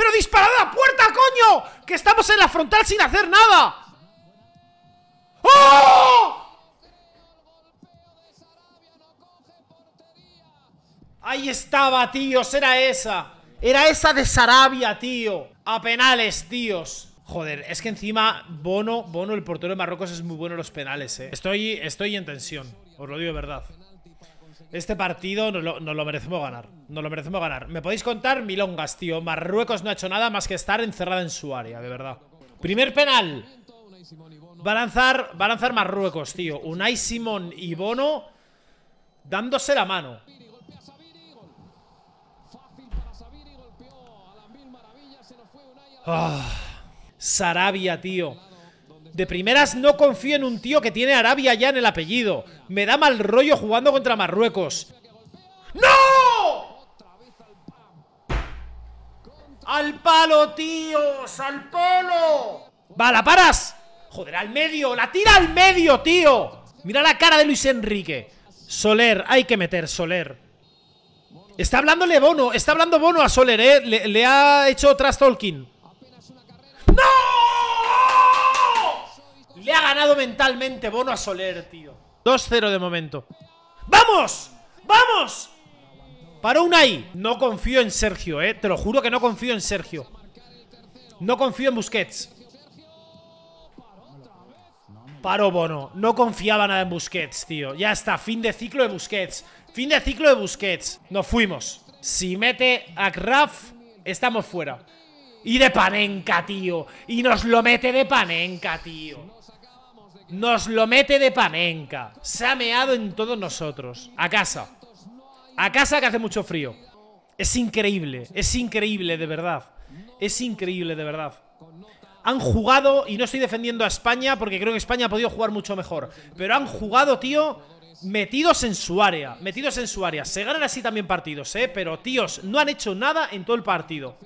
¡Pero disparad a la puerta, coño! ¡Que estamos en la frontal sin hacer nada! ¡Oh! Ahí estaba, tíos, era esa Era esa de Sarabia, tío A penales, tíos Joder, es que encima Bono, Bono, el portero de Marruecos es muy bueno en los penales, eh Estoy, estoy en tensión, os lo digo de verdad este partido nos lo, merecemos ganar. Nos lo merecemos ganar. Me podéis contar milongas, tío. Marruecos no ha hecho nada más que estar encerrada en su área, de verdad. Primer penal. Va a lanzar, va lanzar Marruecos, tío. Unai Simón y Bono dándose la mano. Ah. Sarabia, tío. De primeras no confío en un tío que tiene Arabia ya en el apellido. Me da mal rollo jugando contra Marruecos. ¡No! ¡Al palo, tío, ¡Al palo! ¡Va, la paras! ¡Joder, al medio! ¡La tira al medio, tío! Mira la cara de Luis Enrique. Soler, hay que meter Soler. Está hablándole Bono, está hablando Bono a Soler, ¿eh? Le, ha hecho Tolkien. ¡No! mentalmente Bono a Soler, tío. 2-0 de momento. ¡Vamos! ¡Vamos! Paró ahí No confío en Sergio, eh. Te lo juro que no confío en Sergio. No confío en Busquets. Paró Bono. No confiaba nada en Busquets, tío. Ya está. Fin de ciclo de Busquets. Fin de ciclo de Busquets. Nos fuimos. Si mete a Graf, estamos fuera. Y de Panenka, tío. Y nos lo mete de Panenka, tío. Nos lo mete de panenca. Se ha en todos nosotros. A casa. A casa que hace mucho frío. Es increíble. Es increíble, de verdad. Es increíble, de verdad. Han jugado, y no estoy defendiendo a España porque creo que España ha podido jugar mucho mejor. Pero han jugado, tío, metidos en su área. Metidos en su área. Se ganan así también partidos, ¿eh? Pero, tíos, no han hecho nada en todo el partido.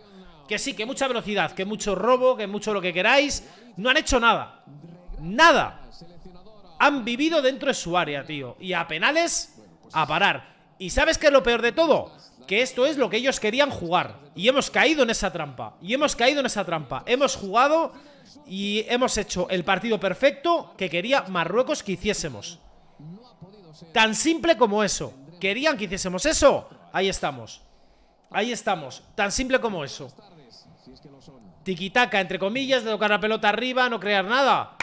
Que sí, que mucha velocidad, que mucho robo, que mucho lo que queráis. No han hecho nada. Nada. Han vivido dentro de su área, tío. Y a penales, a parar. ¿Y sabes qué es lo peor de todo? Que esto es lo que ellos querían jugar. Y hemos caído en esa trampa. Y hemos caído en esa trampa. Hemos jugado y hemos hecho el partido perfecto que quería Marruecos que hiciésemos. Tan simple como eso. ¿Querían que hiciésemos eso? Ahí estamos. Ahí estamos. Tan simple como eso. Tiquitaca, entre comillas, de tocar la pelota arriba, no crear nada.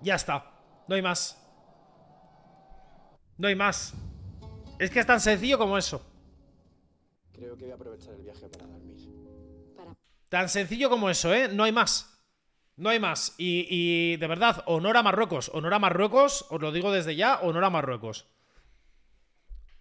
Ya está. No hay más. No hay más. Es que es tan sencillo como eso. Creo que voy a aprovechar el viaje para dormir. Tan sencillo como eso, ¿eh? No hay más. No hay más. Y, y de verdad, honor a Marruecos. Honor a Marruecos, os lo digo desde ya, honor a Marruecos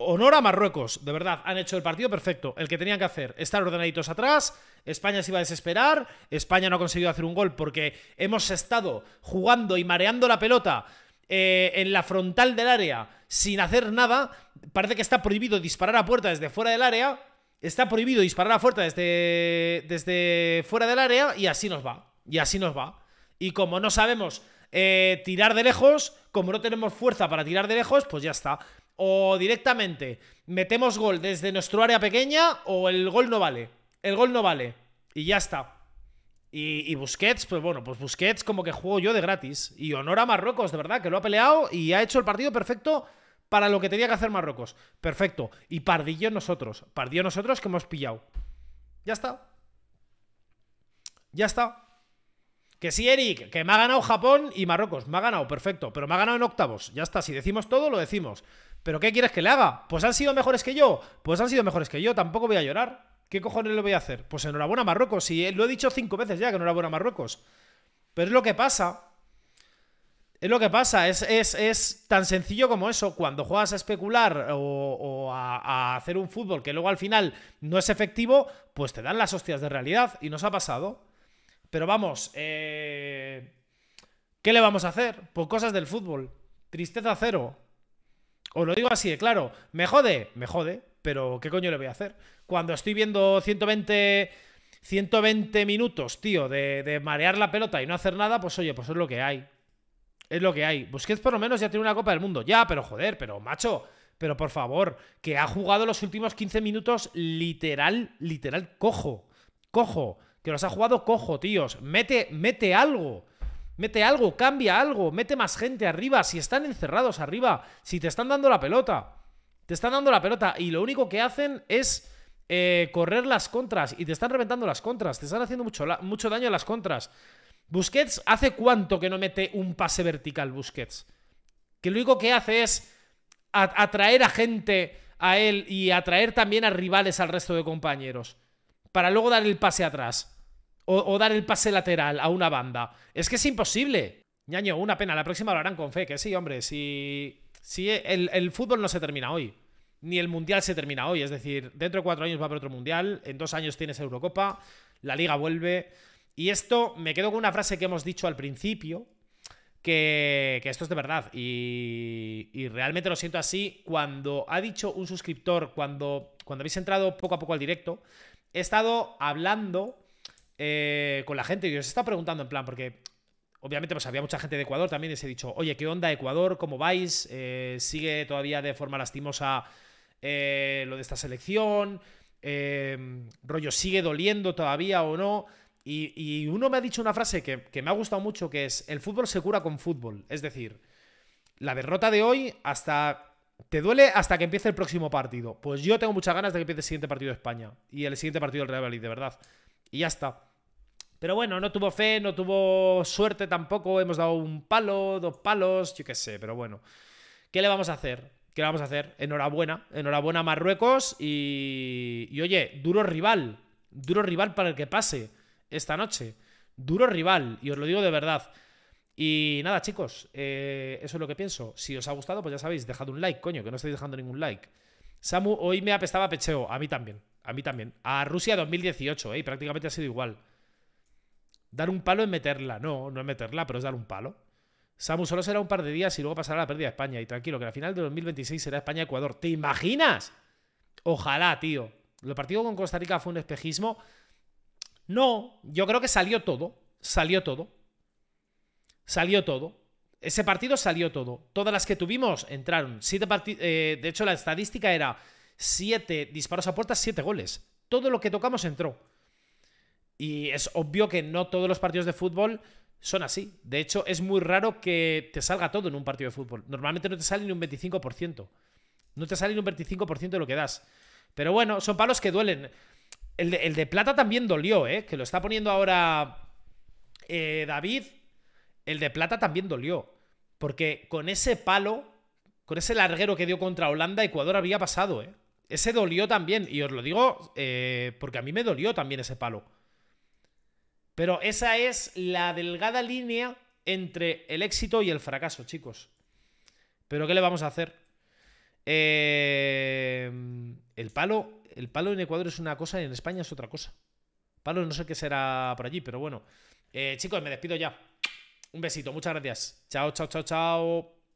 honor a Marruecos, de verdad, han hecho el partido perfecto, el que tenían que hacer, estar ordenaditos atrás, España se iba a desesperar, España no ha conseguido hacer un gol porque hemos estado jugando y mareando la pelota eh, en la frontal del área sin hacer nada, parece que está prohibido disparar a puerta desde fuera del área, está prohibido disparar a puerta desde, desde fuera del área y así nos va, y así nos va. Y como no sabemos eh, tirar de lejos, como no tenemos fuerza para tirar de lejos, pues ya está o directamente metemos gol desde nuestro área pequeña o el gol no vale. El gol no vale. Y ya está. Y, Busquets, pues bueno, pues Busquets como que juego yo de gratis. Y honor a Marruecos, de verdad, que lo ha peleado y ha hecho el partido perfecto para lo que tenía que hacer Marruecos. Perfecto. Y pardillo nosotros. Pardillo nosotros que hemos pillado. Ya está. Ya está. Que sí, Eric, que me ha ganado Japón y Marruecos. Me ha ganado, perfecto. Pero me ha ganado en octavos. Ya está. Si decimos todo, lo decimos. ¿Pero qué quieres que le haga? Pues han sido mejores que yo. Pues han sido mejores que yo. Tampoco voy a llorar. ¿Qué cojones le voy a hacer? Pues enhorabuena a Marruecos. Y eh, lo he dicho cinco veces ya, que enhorabuena a Marruecos. Pero es lo que pasa. Es lo que pasa. Es, es, tan sencillo como eso. Cuando juegas a especular o, a, hacer un fútbol que luego al final no es efectivo, pues te dan las hostias de realidad. Y nos ha pasado. Pero vamos, eh, ¿qué le vamos a hacer? Pues cosas del fútbol. Tristeza cero. Os lo digo así de claro, me jode, me jode, pero ¿qué coño le voy a hacer? Cuando estoy viendo 120, 120 minutos, tío, de, marear la pelota y no hacer nada, pues oye, pues es lo que hay. Es lo que hay. Busquets por lo menos ya tiene una Copa del Mundo. Ya, pero joder, pero macho, pero por favor, que ha jugado los últimos 15 minutos literal, literal, cojo. Cojo. Que los ha jugado cojo, tíos. Mete, mete algo. Mete algo, cambia algo, mete más gente arriba. Si están encerrados arriba, si te están dando la pelota, te están dando la pelota y lo único que hacen es eh, correr las contras y te están reventando las contras, te están haciendo mucho, mucho daño a las contras. Busquets, ¿hace cuánto que no mete un pase vertical Busquets? Que lo único que hace es atraer a gente a él y atraer también a rivales al resto de compañeros para luego dar el pase atrás. O, dar el pase lateral a una banda. Es que es imposible. Ñaño, una pena. La próxima lo harán con fe, que sí, hombre. Si, si el, el fútbol no se termina hoy. Ni el Mundial se termina hoy. Es decir, dentro de cuatro años va haber otro Mundial. En dos años tienes Eurocopa. La liga vuelve. Y esto me quedo con una frase que hemos dicho al principio, que, que, esto es de verdad. Y, y, realmente lo siento así. Cuando ha dicho un suscriptor, cuando, cuando habéis entrado poco a poco al directo, he estado hablando eh, con la gente y os está preguntando en plan, porque obviamente pues había mucha gente de Ecuador también y se ha dicho, oye, ¿qué onda Ecuador? ¿Cómo vais? Eh, ¿Sigue todavía de forma lastimosa eh, lo de esta selección? ¿Rollo sigue doliendo todavía o no? Y, uno me ha dicho una frase que, que me ha gustado mucho, que es, el fútbol se cura con fútbol. Es decir, la derrota de hoy hasta ¿Te duele hasta que empiece el próximo partido? Pues yo tengo muchas ganas de que empiece el siguiente partido de España y el siguiente partido del Real Madrid, de verdad. Y ya está. Pero bueno, no tuvo fe, no tuvo suerte tampoco. Hemos dado un palo, dos palos, yo qué sé, pero bueno. ¿Qué le vamos a hacer? ¿Qué le vamos a hacer? Enhorabuena, enhorabuena a Marruecos y, y oye, duro rival, duro rival para el que pase esta noche. Duro rival, y os lo digo de verdad. Y nada, chicos, eh, eso es lo que pienso. Si os ha gustado, pues ya sabéis, dejad un like, coño, que no estoy dejando ningún like. Samu hoy me apestaba pecheo, a mí también. A mí también. A Rusia 2018, ¿eh? Y prácticamente ha sido igual. Dar un palo es meterla. No, no es meterla, pero es dar un palo. Samu solo será un par de días y luego pasará la pérdida a España. Y tranquilo, que la final de 2026 será España-Ecuador. ¿Te imaginas? Ojalá, tío. ¿Lo partido con Costa Rica fue un espejismo? No, yo creo que salió todo. Salió todo. Salió todo. Ese partido salió todo. Todas las que tuvimos entraron. Siete eh, de hecho, la estadística era siete disparos a puertas, siete goles. Todo lo que tocamos entró. Y es obvio que no todos los partidos de fútbol son así. De hecho, es muy raro que te salga todo en un partido de fútbol. Normalmente no te sale ni un 25%. No te sale ni un 25% de lo que das. Pero bueno, son palos que duelen. El de, plata también dolió, ¿eh? Que lo está poniendo ahora eh, David. El de plata también dolió. Porque con ese palo, con ese larguero que dio contra Holanda, Ecuador había pasado, ¿eh? Ese dolió también, y os lo digo eh, porque a mí me dolió también ese palo. Pero esa es la delgada línea entre el éxito y el fracaso, chicos. Pero ¿qué le vamos a hacer? Eh, el, palo, el palo en Ecuador es una cosa y en España es otra cosa. Palo no sé qué será por allí, pero bueno. Eh, chicos, me despido ya. Un besito, muchas gracias. Chao, chao, chao, chao.